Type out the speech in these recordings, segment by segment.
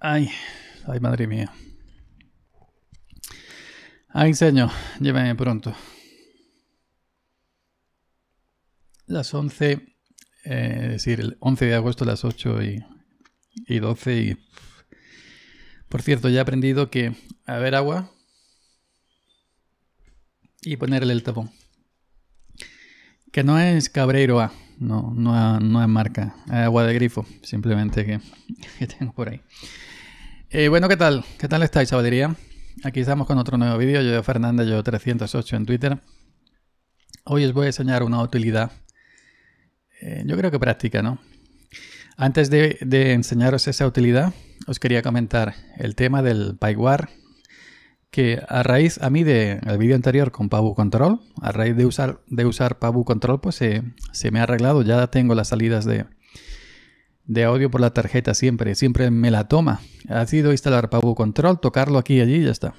Ay, ay, madre mía. Ay, señor, llévame pronto. Las 11, eh, es decir, el 11 de agosto, las 8 y, 12. Por cierto, ya he aprendido que a ver agua y ponerle el tapón. Que no es Cabreiro A no, no, es marca, es agua de grifo, simplemente que, tengo por ahí. Eh, bueno, ¿qué tal? ¿Qué tal estáis, chavalería? Aquí estamos con otro nuevo vídeo, yo Fernanda yo 308 en Twitter. Hoy os voy a enseñar una utilidad, eh, yo creo que práctica, ¿no? Antes de, enseñaros esa utilidad, os quería comentar el tema del PyWare que a raíz a mí del el vídeo anterior con Pabu Control, a raíz de usar, de usar Pabu Control, pues se, me ha arreglado, ya tengo las salidas de, de audio por la tarjeta siempre, siempre me la toma. Ha sido instalar Pabu Control, tocarlo aquí y allí ya está.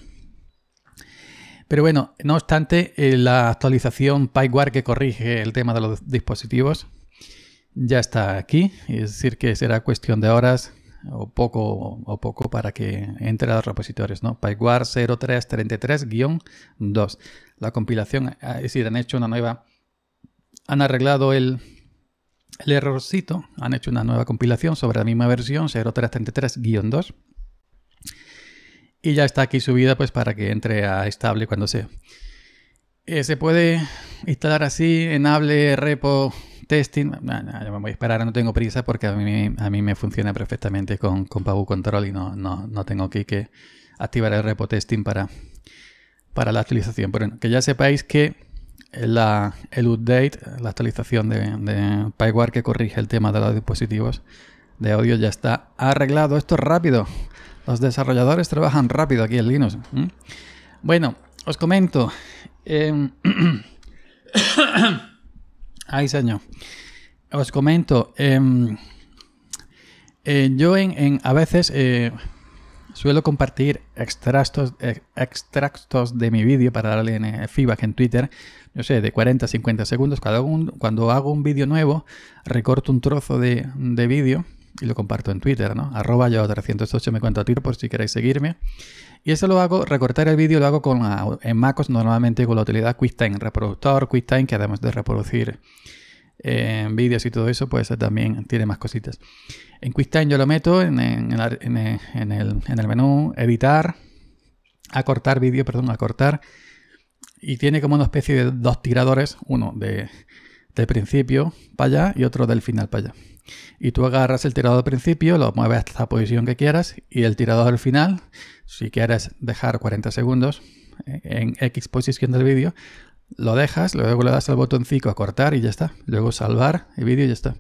Pero bueno, no obstante, eh, la actualización PyWare que corrige el tema de los dispositivos ya está aquí, es decir, que será cuestión de horas o poco, o poco para que entre a los repositorios, ¿no? pywar 0333-2. La compilación, eh, es decir, han hecho una nueva, han arreglado el, errorcito, han hecho una nueva compilación sobre la misma versión 0333-2 y ya está aquí subida pues para que entre a estable cuando sea. Eh, se puede instalar así, enable, repo, testing. No, me voy a esperar, no tengo prisa porque a mí, a mí me funciona perfectamente con, con Control y no, no, tengo que, que activar el repo testing para, para la actualización. bueno, que ya sepáis que la, el update, la actualización de, de que corrige el tema de los dispositivos de audio ya está arreglado. Esto es rápido. Los desarrolladores trabajan rápido aquí en Linux. Bueno, os comento. Em, ay, señor. Os comento. Em, eh, yo en, a veces eh, suelo compartir extractos, eh, extractos de mi vídeo para darle en feedback en Twitter, no sé, de 40 a 50 segundos. cuando hago un vídeo nuevo, recorto un trozo de, de vídeo y lo comparto en Twitter, ¿no? Arroba yo 308 me cuento a Twitter por si queréis seguirme. Y eso lo hago, recortar el vídeo lo hago con ah, en MacOS normalmente con la utilidad QuickTime, reproductor QuickTime, que además de reproducir eh, vídeos y todo eso, pues eh, también tiene más cositas. En QuickTime yo lo meto en, el, en, el, menú editar, acortar vídeo, perdón, acortar. Y tiene como una especie de dos tiradores, uno de principio para allá y otro del final para allá. Y tú agarras el tirador del principio, lo mueves a la posición que quieras y el tirador del final, si quieres dejar 40 segundos en X posición del vídeo, lo dejas, luego le das al botoncito a cortar y ya está. Luego salvar el vídeo y ya está.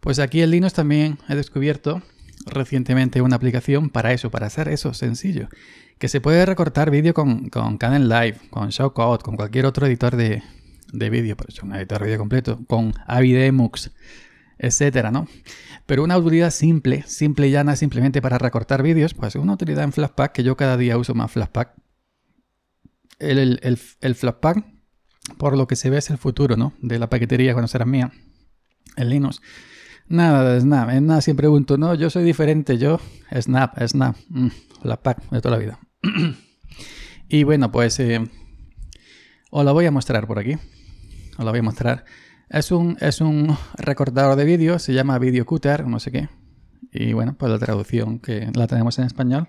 Pues aquí en Linux también he descubierto recientemente una aplicación para eso, para hacer eso sencillo. Que se puede recortar vídeo con, con Canon Live, con Showcode, con cualquier otro editor de, de vídeo, por eso un editor de vídeo completo, con Avidemux, etcétera, ¿no? Pero una utilidad simple, simple y llana, simplemente para recortar vídeos, pues una utilidad en Flashpack que yo cada día uso más Flashpack. El, el, Flashpack, por lo que se ve, es el futuro, ¿no? De la paquetería cuando será mía, en Linux. Nada, Snap, en nada, siempre pregunto, no, yo soy diferente, yo, Snap, Snap, mm, Flashpack de toda la vida. y bueno, pues eh, os la voy a mostrar por aquí os la voy a mostrar. Es un, es un recortador de vídeo, se llama Video Cutter, no sé qué. Y bueno, pues la traducción que la tenemos en español,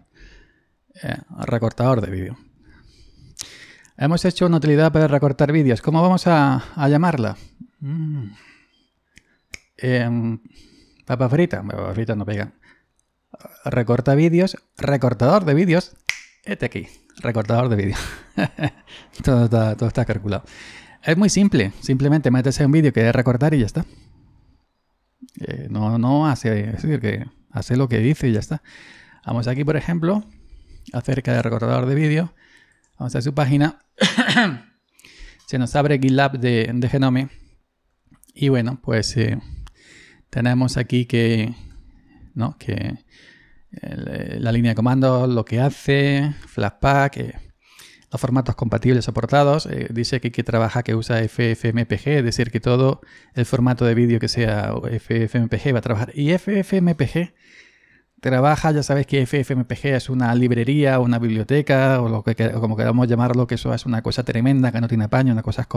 eh, recortador de vídeo. Hemos hecho una utilidad para recortar vídeos. ¿Cómo vamos a, llamarla? Mm. Em, papa frita, papa frita no pega. Recorta vídeos, recortador de vídeos. Este aquí, recortador de vídeos. todo está calculado. Es muy simple, simplemente métese un vídeo que debe recortar y ya está. Eh, no, no hace, que hace lo que dice y ya está. Vamos aquí, por ejemplo, acerca de recordador de vídeo. Vamos a su página. Se nos abre GitLab de, Genome. Y bueno, pues eh, tenemos aquí que, ¿no? que eh, la línea de comandos, lo que hace, Flashpack los formatos compatibles soportados. Eh, dice que que trabaja que usa FFMPG. es decir, que todo el formato de vídeo que sea FFmpeg va a trabajar. Y FFmpeg trabaja, ya sabéis que FFmpeg es una librería, una biblioteca, o, lo que, como queramos llamarlo, que eso es una cosa tremenda, que no tiene apaño, una cosa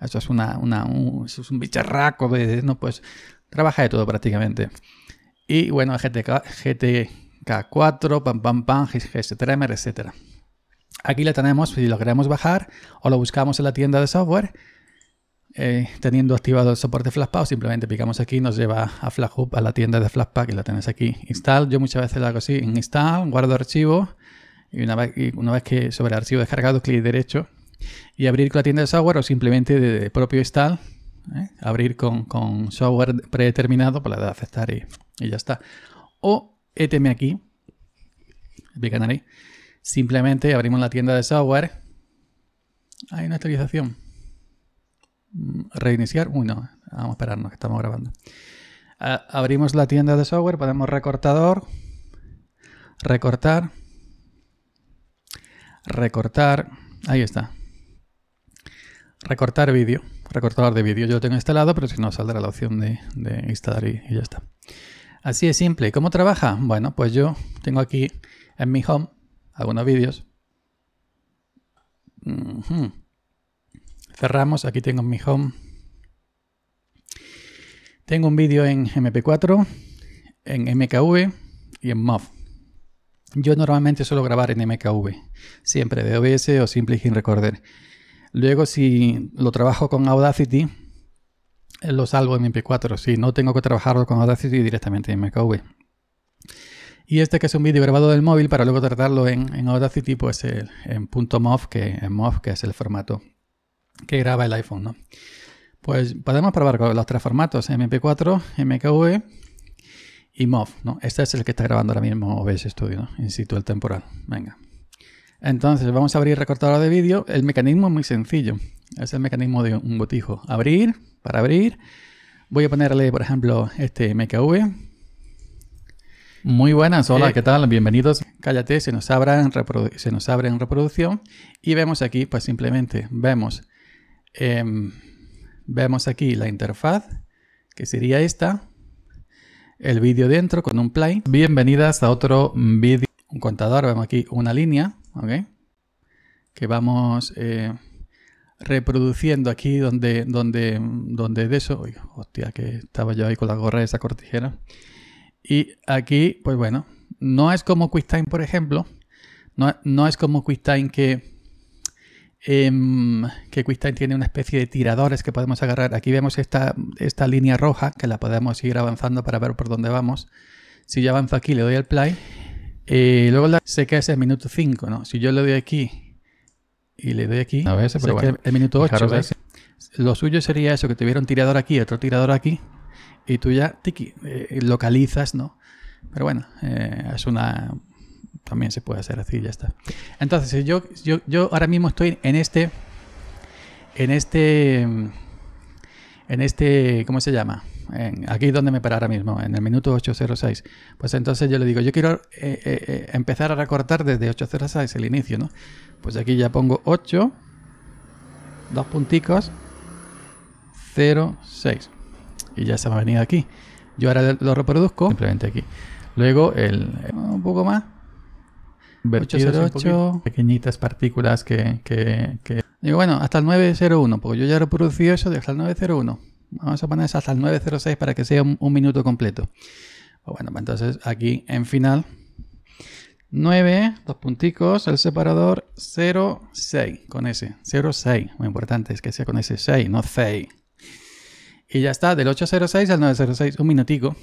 Eso es, una, eso es un bicharraco, no, pues trabaja de todo prácticamente. Y bueno, GTK, 4 pam pam pam, GStremer, etcétera. Aquí la tenemos, si lo queremos bajar o lo buscamos en la tienda de software, eh, teniendo activado el soporte Flashpack, simplemente picamos aquí, nos lleva a FlashHub, a la tienda de Flashpack, que la tenés aquí. Install, yo muchas veces lo hago así, en install, guardo archivo, y una vez, que sobre el archivo descargado, clic derecho, y abrir con la tienda de software o simplemente de, propio install, ¿eh? abrir con, software predeterminado, para aceptar y, ya está. O eteme aquí, pican ahí Simplemente abrimos la tienda de software. Hay una actualización. Reiniciar. Uy, no. Vamos a esperarnos que estamos grabando. abrimos la tienda de software. Ponemos recortador. Recortar. Recortar. Ahí está. Recortar vídeo. Recortador de vídeo. Yo lo tengo instalado, pero si no, saldrá la opción de, instalar y, y ya está. Así es simple. ¿Cómo trabaja? Bueno, pues yo tengo aquí en mi home algunos vídeos. Cerramos, aquí tengo mi home. Tengo un vídeo en MP4, en MKV y en MOV. Yo normalmente suelo grabar en MKV, siempre de OBS o Simple Recorder. Luego si lo trabajo con Audacity, lo salgo en MP4. Si no, tengo que trabajarlo con Audacity directamente en MKV. Y este que es un vídeo grabado del móvil para luego tratarlo en, en Audacity, pues el, en .mov, que, en que es el formato que graba el iPhone, ¿no? Pues podemos probar con los tres formatos, MP4, MKV y MOV, ¿no? Este es el que está grabando ahora mismo OBS Studio, ¿no? In situ el temporal. Venga. Entonces vamos a abrir recortador de vídeo. El mecanismo es muy sencillo. Es el mecanismo de un botijo. Abrir, para abrir. Voy a ponerle, por ejemplo, este MKV. Muy buenas, hola, eh. ¿qué tal? Bienvenidos. Cállate, se nos, abre en se nos abre reproducción y vemos aquí, pues simplemente vemos, em, vemos aquí la interfaz, que sería esta, el vídeo dentro con un play. Bienvenidas a otro vídeo, un contador, vemos aquí una línea, ¿ok? Que vamos eh, reproduciendo aquí donde, donde, donde de eso, uy, hostia, que estaba yo ahí con la gorra de esa cortijera. Y aquí, pues bueno, no es como QuickTime, por ejemplo. No, es como QuickTime que, em, que Quistain tiene una especie de tiradores que podemos agarrar. Aquí vemos esta, esta línea roja que la podemos ir avanzando para ver por dónde vamos. Si yo avanzo aquí, le doy el play. Eh, luego la, sé que es el minuto 5, ¿no? Si yo le doy aquí y le doy aquí, a veces, pero el minuto 8, Lo suyo sería eso, que tuviera un tirador aquí, y otro tirador aquí, y tú ya, tiki, eh, localizas, ¿no? Pero bueno, eh, es una... También se puede hacer así ya está. Entonces, yo, yo, ahora mismo estoy en este... En este... En este... ¿Cómo se llama? aquí es donde me paro ahora mismo, en el minuto 806. Pues entonces yo le digo, yo quiero eh, empezar a recortar desde 806 el inicio, ¿no? Pues aquí ya pongo 8, dos punticos, 06 y ya se va a venir aquí. Yo ahora lo reproduzco simplemente aquí. Luego el eh, un poco más. 808, pequeñitas partículas que, Y Digo, bueno, hasta el 901, porque yo ya he reproducido eso de hasta el 901. Vamos a poner eso hasta el 906 para que sea un, minuto completo. Pues bueno, pues entonces aquí en final 9, dos punticos, el separador 06 con ese. 06, muy importante, es que sea con ese 6, no 6. Y ya está, del 806 al 906, un minutico.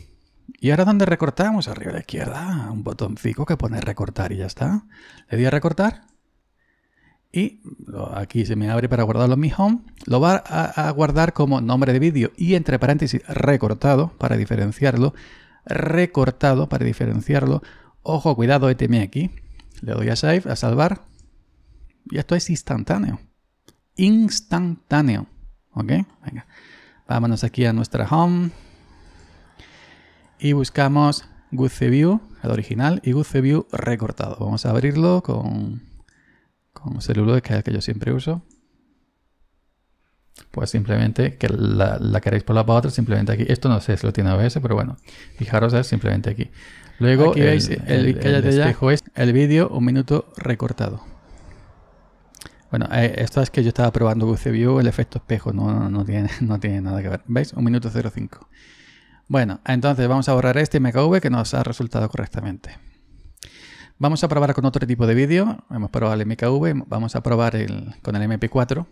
Y ahora donde recortamos, arriba a la izquierda, un botoncito que pone recortar y ya está. Le doy a recortar. Y aquí se me abre para guardarlo en mi home. Lo va a, a guardar como nombre de vídeo y entre paréntesis recortado para diferenciarlo. Recortado para diferenciarlo. Ojo, cuidado, ETM eh, aquí. Le doy a save, a salvar. Y esto es instantáneo. Instantáneo. ¿Ok? Venga. Vámonos aquí a nuestra home y buscamos Gucci View, el original, y Gucci View recortado. Vamos a abrirlo con, con celular que es el que yo siempre uso. Pues simplemente que la, queréis por la otra, simplemente aquí. Esto no sé si lo tiene OBS, pero bueno, fijaros, es simplemente aquí. Luego el, el vídeo un minuto recortado. Bueno, eh, esto es que yo estaba probando GuceView, el efecto espejo, no, tiene, no tiene nada que ver. ¿Veis? Un minuto 05. Bueno, entonces vamos a borrar este MKV que nos ha resultado correctamente. Vamos a probar con otro tipo de vídeo. Hemos probado el MKV, vamos a probar con el MP4,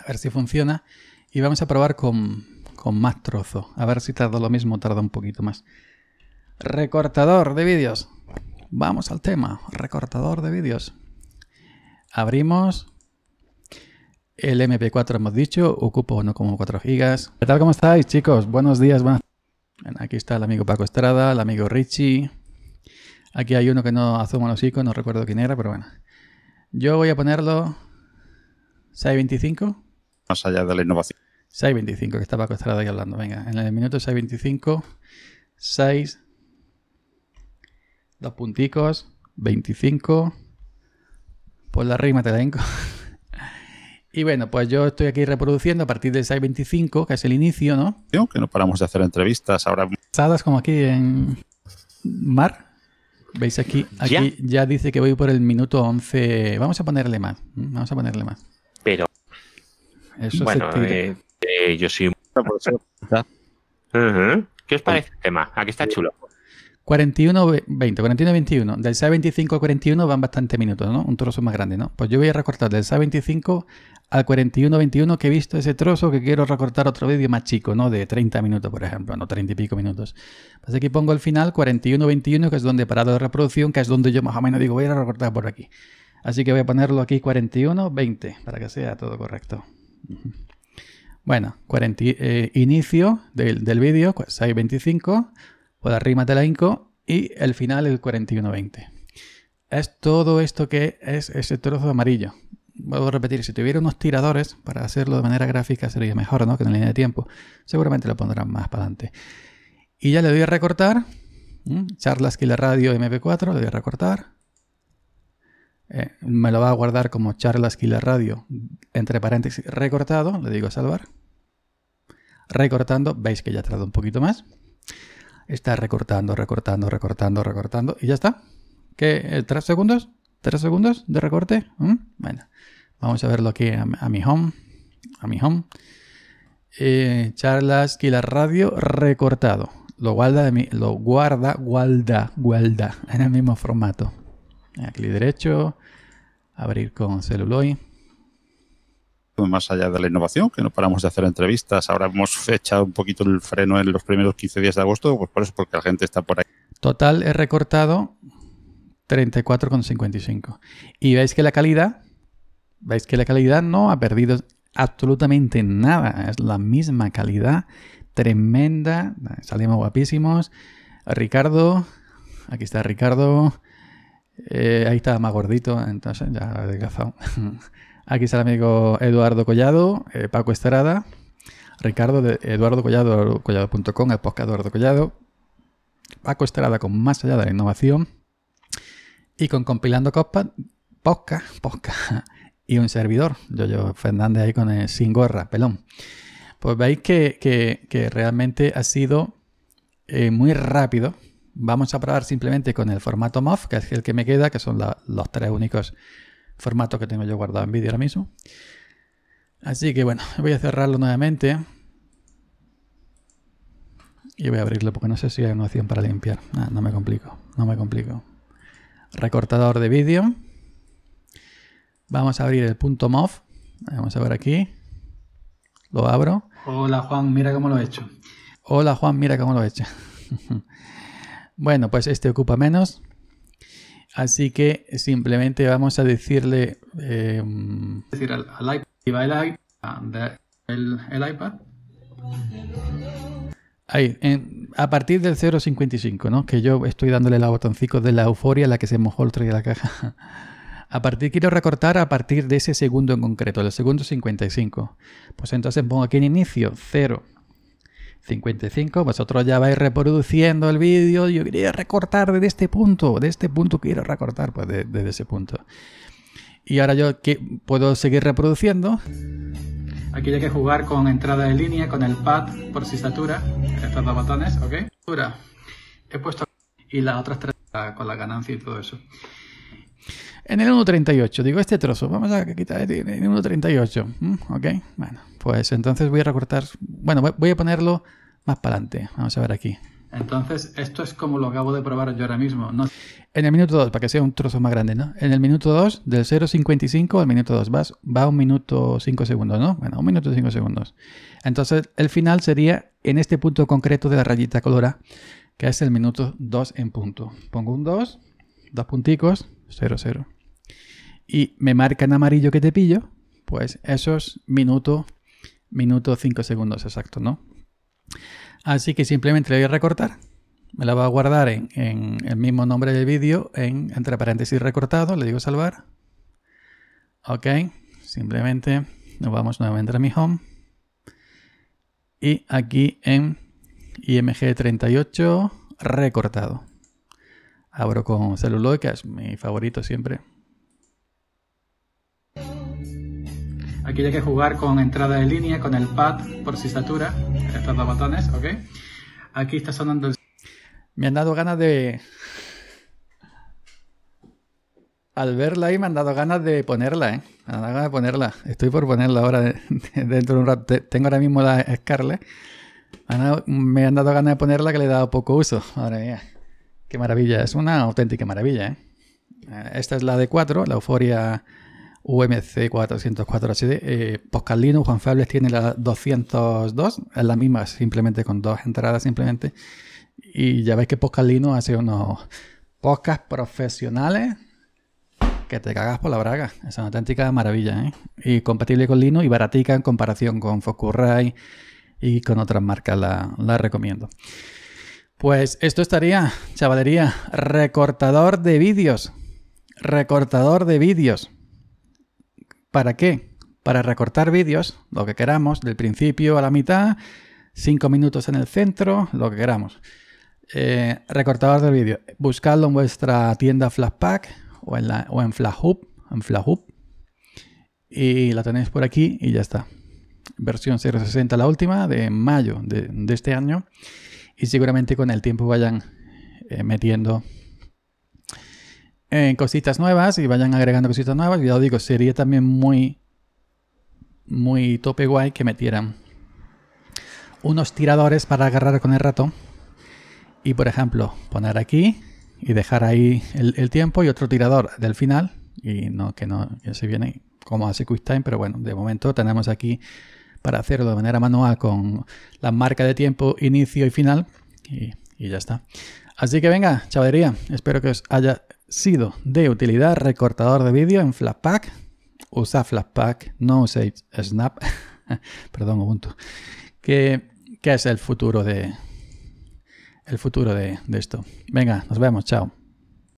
a ver si funciona. Y vamos a probar con, con más trozo, a ver si tarda lo mismo o tarda un poquito más. Recortador de vídeos. Vamos al tema, recortador de vídeos abrimos. El MP4 hemos dicho, ocupa 4 gigas. ¿Qué tal? ¿Cómo estáis chicos? Buenos días, buenas... Aquí está el amigo Paco Estrada, el amigo Richie. Aquí hay uno que no hace los iconos, no recuerdo quién era, pero bueno. Yo voy a ponerlo 6.25. Más allá de la innovación. 6.25, que está Paco Estrada ahí hablando. Venga, en el minuto 6.25, 6, dos punticos, 25, por la rima te la enco. y bueno, pues yo estoy aquí reproduciendo a partir del 25, que es el inicio, ¿no? Que no paramos de hacer entrevistas ahora. como aquí en Mar. ¿Veis aquí? Aquí ¿Ya? dice que voy por el minuto 11. Vamos a ponerle más. Vamos a ponerle más. Pero. Eso bueno, eh, eh, yo soy. ¿Qué os parece el tema? Aquí está chulo. 41-20, 21 Del sa 25 al 41 van bastantes minutos, ¿no? Un trozo más grande, ¿no? Pues yo voy a recortar del sa 25 al 41-21 que he visto ese trozo que quiero recortar otro vídeo más chico, ¿no? De 30 minutos, por ejemplo, no 30 y pico minutos. Pues aquí pongo el final 41-21, que es donde he parado de reproducción, que es donde yo más o menos digo, voy a recortar por aquí. Así que voy a ponerlo aquí 41-20, para que sea todo correcto. Bueno, eh, inicio del, del vídeo, 6-25 pues, por arriba de la INCO y el final el 4120. Es todo esto que es ese trozo amarillo. Vuelvo a repetir, si tuviera unos tiradores para hacerlo de manera gráfica sería mejor, ¿no? Que en la línea de tiempo. Seguramente lo pondrán más para adelante. Y ya le doy a recortar. Charlas radio MP4, le doy a recortar. Eh, me lo va a guardar como charlas killer radio, entre paréntesis, recortado, le digo salvar. Recortando, veis que ya tardado un poquito más está recortando, recortando, recortando, recortando y ya está. ¿Qué? Eh, ¿Tres segundos? ¿Tres segundos de recorte? ¿Mm? Bueno, vamos a verlo aquí a, mi home. A mi home. Eh, charlas y la radio recortado. Lo guarda, de lo guarda, guarda, guarda en el mismo formato. Aquí derecho, abrir con celuloid. Pues, más allá de la innovación, que no paramos de hacer entrevistas. Ahora hemos echado un poquito el freno en los primeros 15 días de agosto, pues por eso, porque la gente está por ahí. Total he recortado 34,55. Y veis que la calidad, veis que la calidad no ha perdido absolutamente nada. Es la misma calidad, tremenda. Salimos guapísimos. Ricardo, aquí está Ricardo. Eh, ahí está más gordito, entonces ya desgazado. Aquí está el amigo Eduardo Collado, eh, Paco Estrada, Ricardo de Eduardo Collado, collado.com, el podcast Eduardo Collado, Paco Estrada con Más allá de la innovación y con Compilando Cospa, Posca, Posca y un servidor, yo, yo Fernández ahí con sin gorra, pelón. Pues veis que, realmente ha sido eh, muy rápido. Vamos a probar simplemente con el formato Mof que es el que me queda, que son los tres únicos formato que tengo yo guardado en vídeo ahora mismo. Así que bueno, voy a cerrarlo nuevamente. Y voy a abrirlo porque no sé si hay una opción para limpiar. Ah, no me complico, no me complico. Recortador de vídeo. Vamos a abrir el punto .mov. Vamos a ver aquí. Lo abro. Hola Juan, mira cómo lo he hecho. Hola Juan, mira cómo lo he hecho. bueno, pues este ocupa menos. Así que simplemente vamos a decirle... Eh, decir al, iPad, el, iPad. Ahí, a partir del 0.55, ¿no? Que yo estoy dándole el botoncito de la euforia, la que se mojó el tray de la caja. A partir, quiero recortar a partir de ese segundo en concreto, el segundo 55. Pues entonces pongo aquí en inicio 0, 55. Vosotros ya vais reproduciendo el vídeo. Yo quería recortar desde este punto, de este punto quiero recortar, pues desde ese punto. Y ahora yo que puedo seguir reproduciendo. Aquí hay que jugar con entrada de línea, con el pad por si satura. Estos dos botones, ¿ok? He puesto y las otras tres con la ganancia y todo eso. En el 1.38, digo este trozo, vamos a quitar este, el 1.38, ¿ok? Bueno, pues entonces voy a recortar, bueno, voy a ponerlo más para adelante, vamos a ver aquí. Entonces, esto es como lo acabo de probar yo ahora mismo, ¿no? En el minuto 2, para que sea un trozo más grande, ¿no? En el minuto 2, del 0.55 al minuto 2, va va un minuto 5 segundos, ¿no? Bueno, un minuto 5 segundos. Entonces, el final sería en este punto concreto de la rayita colora, que es el minuto 2 en punto. Pongo un 2, dos punticos, 0, 0. Y me marca en amarillo que te pillo, pues esos es minuto 5 segundos exacto, ¿no? Así que simplemente le voy a recortar. Me la va a guardar en, el mismo nombre del vídeo, en, entre paréntesis recortado, le digo salvar. Ok, simplemente nos vamos nuevamente a mi home. Y aquí en IMG38 recortado. Abro con Celulo que es mi favorito siempre. Aquí hay que jugar con entrada de línea, con el pad por si satura, estos dos botones, ¿ok? Aquí está sonando el... Me han dado ganas de... Al verla ahí me han dado ganas de ponerla, ¿eh? Me han dado ganas de ponerla. Estoy por ponerla ahora dentro de un rato. Tengo ahora mismo la Scarlet. Me han dado ganas de ponerla que le he dado poco uso. ahora ya. Qué maravilla, es una auténtica maravilla. ¿eh? Eh, esta es la de 4, la Euforia UMC 404 HD. Poscalino, Juan Fables tiene la 202, es la misma, simplemente con dos entradas simplemente. Y ya veis que Poscalino hace unos pocas profesionales que te cagas por la braga. Es una auténtica maravilla, ¿eh? Y compatible con lino y baratica en comparación con Focusrite y con otras marcas la, la recomiendo. Pues esto estaría, chavalería, recortador de vídeos. Recortador de vídeos. ¿Para qué? Para recortar vídeos, lo que queramos, del principio a la mitad, cinco minutos en el centro, lo que queramos. Eh, recortador de vídeo. Buscadlo en vuestra tienda Flashpack o en, la, Flashhub. En Y la tenéis por aquí y ya está. Versión 0.60, la última, de mayo de este año y seguramente con el tiempo vayan eh, metiendo eh, cositas nuevas y vayan agregando cositas nuevas. Ya os digo, sería también muy, muy tope guay que metieran unos tiradores para agarrar con el ratón y, por ejemplo, poner aquí y dejar ahí el, tiempo y otro tirador del final y no que no se viene como hace time pero bueno, de momento tenemos aquí para hacerlo de manera manual con la marca de tiempo, inicio y final. Y, ya está. Así que venga, chavalería, espero que os haya sido de utilidad. Recortador de vídeo en Flatpak. Usa Flatpak, no uséis Snap. Perdón, Ubuntu. Que, es el futuro de el futuro de esto. Venga, nos vemos, chao.